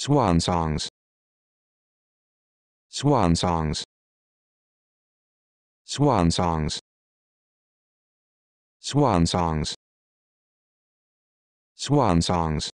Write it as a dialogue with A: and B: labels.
A: Swan songs. Swan songs. Swan songs. Swan songs. Swan songs.